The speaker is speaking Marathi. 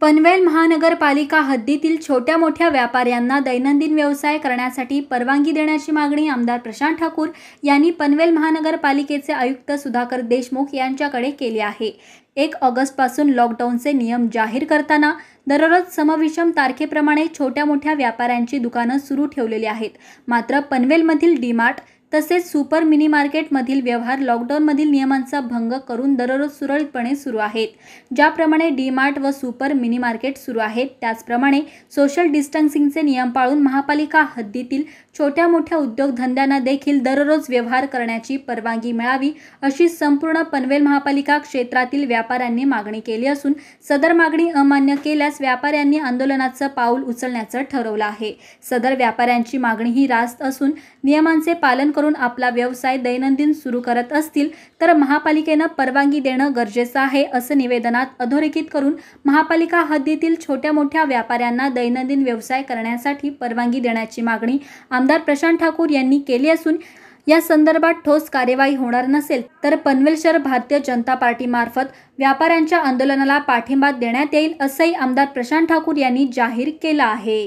पनवेल महानगरपालिका हद्दीतील छोट्या मोठ्या व्यापाऱ्यांना दैनंदिन व्यवसाय करण्यासाठी परवानगी देण्याची मागणी आमदार प्रशांत ठाकूर यांनी पनवेल महानगरपालिकेचे आयुक्त सुधाकर देशमुख यांच्याकडे केली आहे एक ऑगस्टपासून लॉकडाऊनचे नियम जाहीर करताना दररोज समविषम तारखेप्रमाणे छोट्या मोठ्या व्यापाऱ्यांची दुकानं सुरू ठेवलेली आहेत मात्र पनवेलमधील डीमार्ट तसेच सुपर मिनी मार्केटमधील व्यवहार लॉकडाऊनमधील नियमांचा भंग करून दररोज सुरळीतपणे सुरू आहेत ज्याप्रमाणे डी मार्ट व सुपर मिनी मार्केट सुरू आहेत त्याचप्रमाणे सोशल डिस्टन्सिंगचे नियम पाळून महापालिका हद्दीतील छोट्या मोठ्या उद्योगधंद्यांना देखील दररोज व्यवहार करण्याची परवानगी मिळावी अशी संपूर्ण पनवेल महापालिका क्षेत्रातील व्यापाऱ्यांनी मागणी केली असून सदर मागणी अमान्य केल्यास व्यापाऱ्यांनी आंदोलनाचं पाऊल उचलण्याचं ठरवलं आहे सदर व्यापाऱ्यांची मागणी ही रास्त असून नियमांचे पालन करून आपला व्यवसाय दैनंदिन सुरू करत असतील तर महापालिकेनं परवानगी देणं गरजेचं आहे असं निवेदनात अधोरेखित करून महापालिका हद्दीतील छोट्या मोठ्या व्यापाऱ्यांना दैनंदिन व्यवसाय करण्यासाठी परवानगी देण्याची मागणी आमदार प्रशांत ठाकूर यांनी केली असून या संदर्भात ठोस कार्यवाही होणार नसेल तर पनवेल शहर भारतीय जनता पार्टीमार्फत व्यापाऱ्यांच्या आंदोलनाला पाठिंबा देण्यात येईल असंही आमदार प्रशांत ठाकूर यांनी जाहीर केलं आहे